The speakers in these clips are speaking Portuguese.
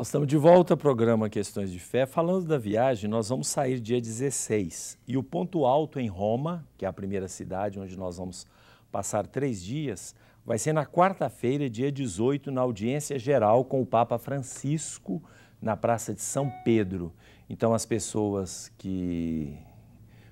Nós estamos de volta ao programa Questões de Fé. Falando da viagem, nós vamos sair dia 16 e o ponto alto em Roma, que é a primeira cidade onde nós vamos passar três dias, vai ser na quarta-feira, dia 18, na audiência geral com o Papa Francisco na Praça de São Pedro. Então, as pessoas que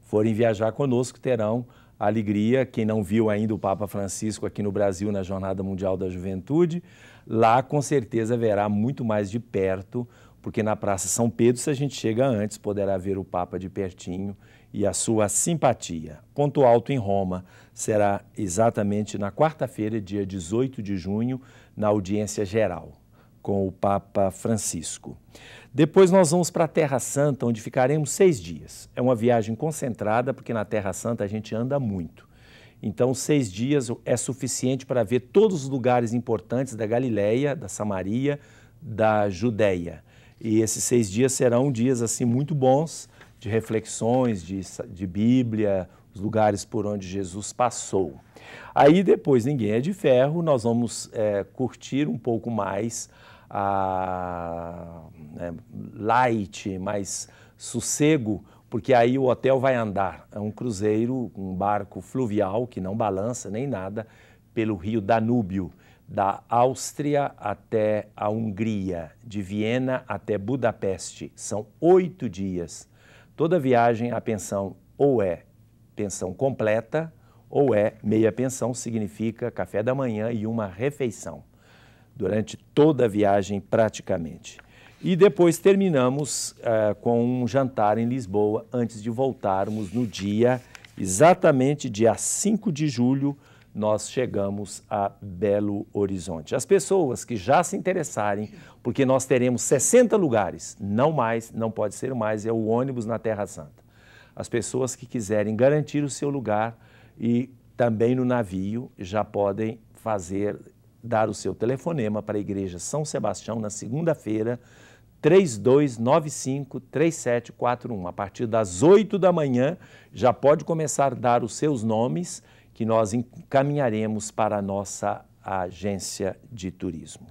forem viajar conosco terão alegria. Quem não viu ainda o Papa Francisco aqui no Brasil na Jornada Mundial da Juventude, lá com certeza verá muito mais de perto, porque na Praça São Pedro, se a gente chega antes, poderá ver o Papa de pertinho e a sua simpatia. Ponto alto em Roma será exatamente na quarta-feira, dia 18 de junho, na audiência geral com o Papa Francisco. Depois nós vamos para a Terra Santa, onde ficaremos seis dias. É uma viagem concentrada, porque na Terra Santa a gente anda muito. Então, seis dias é suficiente para ver todos os lugares importantes da Galileia, da Samaria, da Judéia. E esses seis dias serão dias assim muito bons de reflexões de, de Bíblia, os lugares por onde Jesus passou. Aí depois, Ninguém é de Ferro, nós vamos é, curtir um pouco mais a né, light, mais sossego, porque aí o hotel vai andar. É um cruzeiro, um barco fluvial que não balança nem nada, pelo rio Danúbio, da Áustria até a Hungria, de Viena até Budapeste. São oito dias Toda viagem a pensão ou é pensão completa ou é meia pensão, significa café da manhã e uma refeição, durante toda a viagem praticamente. E depois terminamos uh, com um jantar em Lisboa, antes de voltarmos no dia, exatamente dia 5 de julho, nós chegamos a Belo Horizonte. As pessoas que já se interessarem, porque nós teremos 60 lugares, não mais, não pode ser mais, é o ônibus na Terra Santa. As pessoas que quiserem garantir o seu lugar e também no navio já podem fazer, dar o seu telefonema para a Igreja São Sebastião na segunda-feira, 3295-3741. A partir das 8 da manhã já pode começar a dar os seus nomes que nós encaminharemos para a nossa agência de turismo.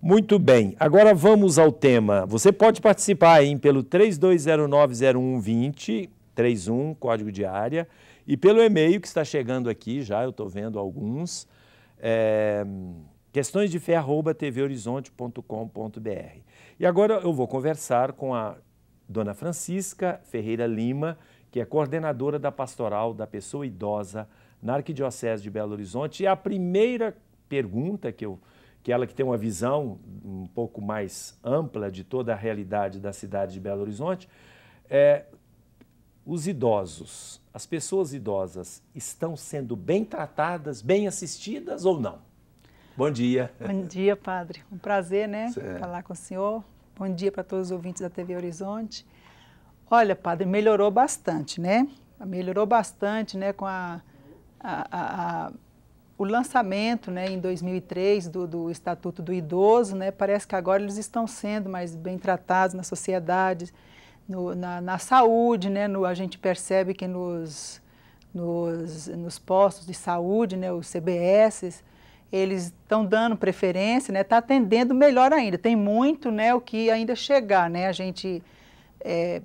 Muito bem, agora vamos ao tema. Você pode participar hein, pelo 32090120, 31, código de área, e pelo e-mail que está chegando aqui, já eu estou vendo alguns, é, questões de fé, arroba, tvhorizonte.com.br. E agora eu vou conversar com a dona Francisca Ferreira Lima, que é coordenadora da Pastoral da Pessoa Idosa na Arquidiocese de Belo Horizonte. E a primeira pergunta que eu que ela que tem uma visão um pouco mais ampla de toda a realidade da cidade de Belo Horizonte, é, os idosos, as pessoas idosas estão sendo bem tratadas, bem assistidas ou não? Bom dia. Bom dia, padre. Um prazer, né, certo. falar com o senhor. Bom dia para todos os ouvintes da TV Horizonte. Olha, padre, melhorou bastante, né? Melhorou bastante, né, com a a, a, o lançamento né, em 2003 do, do Estatuto do Idoso, né, parece que agora eles estão sendo mais bem tratados na sociedade, no, na, na, saúde, né, no, a gente percebe que nos, nos, nos postos de saúde, né, os CBS, eles estão dando preferência, está né, tá atendendo melhor ainda. Tem muito né, o que ainda chegar. Né, a gente é,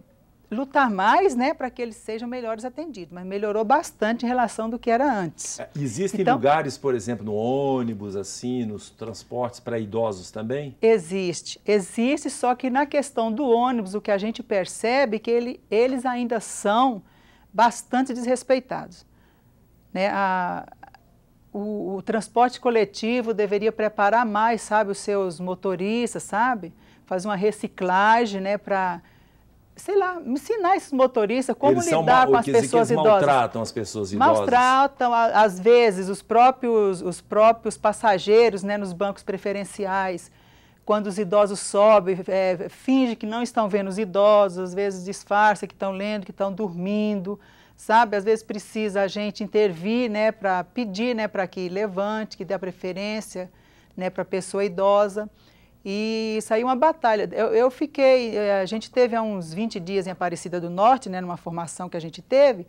lutar mais né, para que eles sejam melhores atendidos, mas melhorou bastante em relação do que era antes. É, existem então, lugares, por exemplo, no ônibus, assim, nos transportes para idosos também? Existe, existe, só que na questão do ônibus, o que a gente percebe é que ele, eles ainda são bastante desrespeitados. Né? A, o, o transporte coletivo deveria preparar mais, sabe, os seus motoristas, sabe? Fazer uma reciclagem, né, para sei lá, ensinar esses motoristas como eles lidar com as pessoas eles idosas. Eles maltratam as pessoas idosas. Maltratam, às vezes, os próprios, os próprios passageiros né, nos bancos preferenciais. Quando os idosos sobem, é, finge que não estão vendo os idosos, às vezes disfarça que estão lendo, que estão dormindo, sabe? Às vezes precisa a gente intervir, né, para pedir, né, para que levante, que dê a preferência, né, para a pessoa idosa e saiu uma batalha. Eu, eu, fiquei, eh, a gente teve há uns 20 dias em Aparecida do Norte, né, numa formação que a gente teve,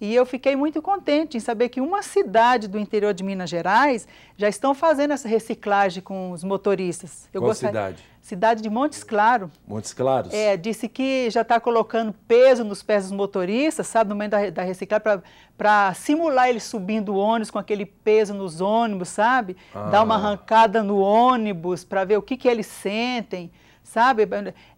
e eu fiquei muito contente em saber que uma cidade do interior de Minas Gerais já estão fazendo essa reciclagem com os motoristas. Eu Qual gostaria... cidade? Cidade de Montes Claro. Montes Claros. É, disse que já está colocando peso nos pés dos motoristas, sabe, no momento da, da reciclagem, para simular eles subindo o ônibus com aquele peso nos ônibus, sabe? Ah. Dar uma ah. arrancada no ônibus para ver o que, que eles sentem sabe?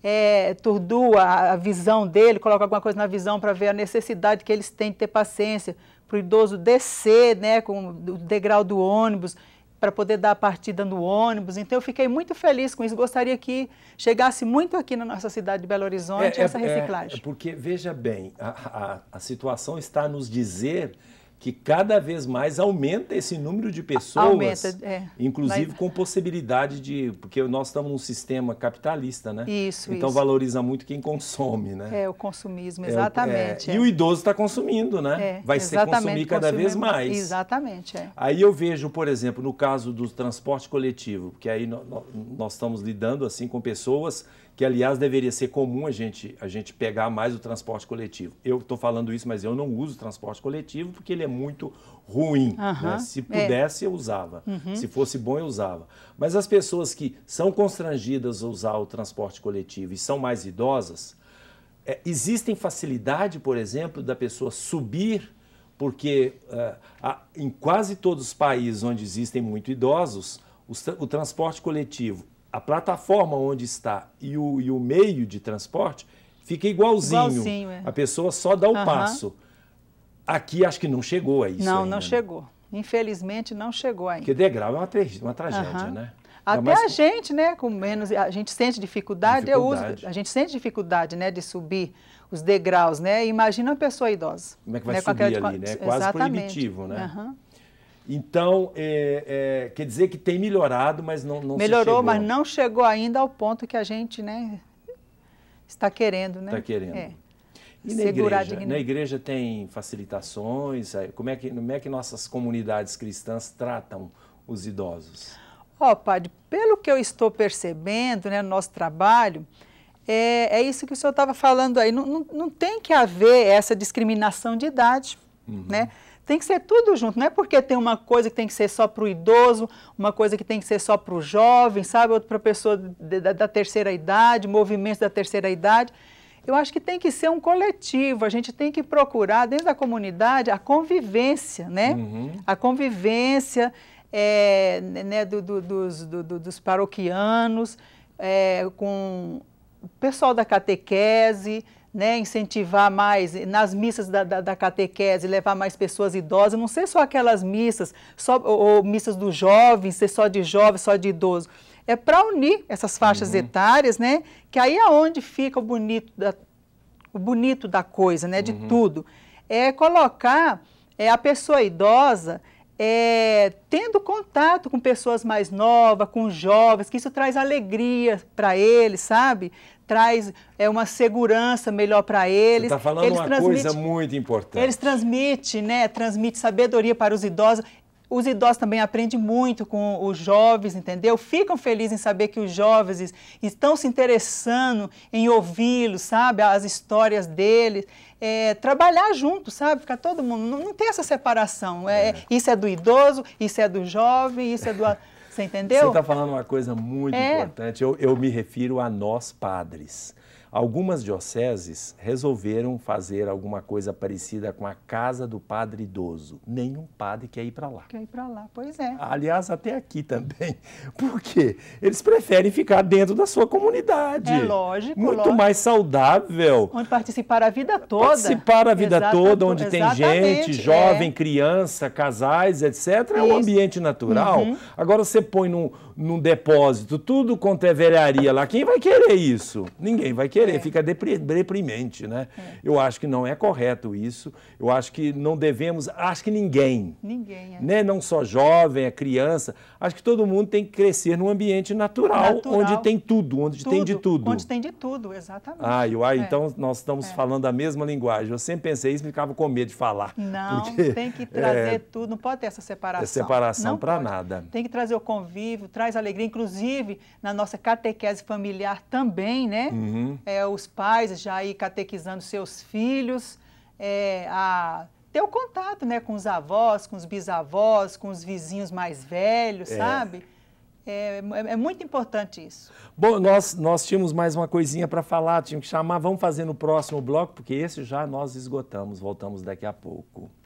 É, turdua a visão dele, coloca alguma coisa na visão para ver a necessidade que eles têm de ter paciência, para o idoso descer né, com o degrau do ônibus, para poder dar a partida no ônibus. Então, eu fiquei muito feliz com isso. Gostaria que chegasse muito aqui na nossa cidade de Belo Horizonte é, é essa é, reciclagem. É, é porque, veja bem, a, a, a situação está nos dizer que cada vez mais aumenta esse número de pessoas, aumenta, é. inclusive com possibilidade de, porque nós estamos num sistema capitalista, né? Isso. Então isso. valoriza muito quem consome, né? É o consumismo, é, exatamente. É, é. E o idoso está consumindo, né? É, Vai ser consumir cada vez mais. Exatamente. É. Aí eu vejo, por exemplo, no caso do transporte coletivo, porque aí nós estamos lidando assim com pessoas que aliás deveria ser comum a gente, a gente pegar mais o transporte coletivo. Eu estou falando isso, mas eu não uso transporte coletivo porque ele é muito ruim. né? Se é. pudesse, é. eu usava. Uhum. Se fosse bom, eu usava. Mas as pessoas que são constrangidas a usar o transporte coletivo e são mais idosas, é, existem facilidade, por exemplo, da pessoa subir, porque uh, em quase todos os países onde existem muito idosos, o, o transporte coletivo a plataforma onde está e o, e o meio de transporte fica igualzinho. igualzinho é. A pessoa só dá o uhum. passo. Aqui acho que não chegou a isso. Não, ainda, não chegou. Infelizmente não chegou ainda. Porque degrau é uma, uma tragédia, uhum. né? Até mais... a gente, né, com menos, a gente sente dificuldade, dificuldade. Uso, a gente sente dificuldade, né, de subir os degraus, né? Imagina uma pessoa idosa. Como é que vai né, subir ali, né? Quase Exatamente. proibitivo, né? Uhum. Então, é, é, quer dizer que tem melhorado, mas não, não Melhorou, mas não chegou ainda ao ponto que a gente né, está querendo, né? Está querendo. É. E na igreja, na igreja tem facilitações? Como é, que, como é que nossas comunidades cristãs tratam os idosos? Ó, oh, padre, pelo que eu estou percebendo né, no nosso trabalho, é, é isso que o senhor estava falando aí. Não, não, não tem que haver essa discriminação de idade, uhum. né? Tem que ser tudo junto, não é porque tem uma coisa que tem que ser só para o idoso, uma coisa que tem que ser só para o jovem, sabe? Outra para a pessoa da, da terceira idade, movimentos da terceira idade. Eu acho que tem que ser um coletivo, a gente tem que procurar, dentro da comunidade, a convivência, né? Uhum. A convivência é, né, né do, do, dos, do, dos, paroquianos, é, com o pessoal da catequese, né, incentivar mais nas missas da, da, da, catequese, levar mais pessoas idosas, não ser só aquelas missas, só, ou, ou missas dos jovens, ser só de jovens só de idoso. É para unir essas faixas uhum. etárias, né? Que aí é onde fica o bonito da, o bonito da coisa, né? De uhum. tudo. É colocar é, a pessoa idosa é, tendo contato com pessoas mais novas, com jovens, que isso traz alegria para eles, sabe? traz é, uma segurança melhor para eles. Você está falando eles uma coisa muito importante. Eles transmitem, né? Transmite sabedoria para os idosos. Os idosos também aprendem muito com os jovens, entendeu? Ficam felizes em saber que os jovens estão se interessando em ouvi-los, sabe? As histórias deles. É, trabalhar junto, sabe? Ficar todo mundo. Não, não tem essa separação. É, é. Isso é do idoso, isso é do jovem, isso é do. Você entendeu? Você está falando uma coisa muito é. importante. Eu, eu me refiro a nós padres. Algumas dioceses resolveram fazer alguma coisa parecida com a casa do padre idoso. Nenhum padre quer ir para lá. Quer ir para lá, pois é. Aliás, até aqui também. Por quê? Eles preferem ficar dentro da sua comunidade. É lógico. Muito lógico. mais saudável. Onde participar a vida toda. Participar a vida Exato, toda, onde tem gente, é. jovem, é. criança, casais, etc. É um ambiente natural. Uhum. Agora você põe num, num depósito tudo quanto é velharia lá. Quem vai querer isso? Ninguém vai querer querer, é. fica deprimente, né? É. Eu acho que não é correto isso. Eu acho que não devemos, acho que ninguém, ninguém, é. né? Não só jovem, a é criança, acho que todo mundo tem que crescer num ambiente natural, natural. onde tem tudo, onde tudo, tem de tudo. Onde tem de tudo, exatamente. Ah, eu, ah é. então nós estamos é. falando a mesma linguagem. Eu sempre pensei isso, e ficava com medo de falar. Não, porque, tem que trazer tudo, não pode ter essa separação. É separação para nada. Tem que trazer o convívio, traz alegria, inclusive na nossa catequese familiar também, né? Uhum é, os pais já ir catequizando seus filhos, é, a ter o contato né, com os avós, com os bisavós, com os vizinhos mais velhos, é. sabe? É, é, é muito importante isso. Bom, nós, nós tínhamos mais uma coisinha para falar, tínhamos que chamar, vamos fazer no próximo bloco, porque esse já nós esgotamos, voltamos daqui a pouco.